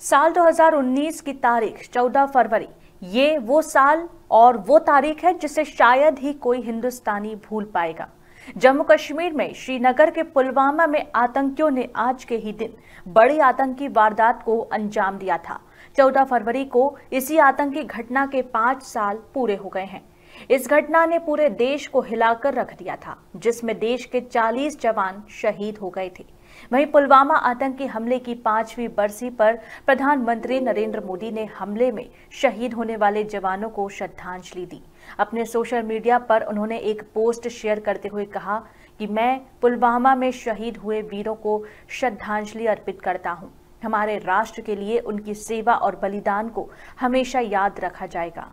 साल 2019 की तारीख 14 फरवरी ये वो साल और वो तारीख है जिसे शायद ही कोई हिंदुस्तानी भूल पाएगा जम्मू कश्मीर में श्रीनगर के पुलवामा में आतंकियों ने आज के ही दिन बड़ी आतंकी वारदात को अंजाम दिया था 14 फरवरी को इसी आतंकी घटना के पांच साल पूरे हो गए हैं इस घटना ने पूरे देश को हिलाकर रख दिया था जिसमें देश के 40 जवान शहीद हो गए थे वहीं पुलवामा आतंकी हमले की पांचवी बरसी पर प्रधानमंत्री नरेंद्र मोदी ने हमले में शहीद होने वाले जवानों को श्रद्धांजलि दी अपने सोशल मीडिया पर उन्होंने एक पोस्ट शेयर करते हुए कहा कि मैं पुलवामा में शहीद हुए वीरों को श्रद्धांजलि अर्पित करता हूं हमारे राष्ट्र के लिए उनकी सेवा और बलिदान को हमेशा याद रखा जाएगा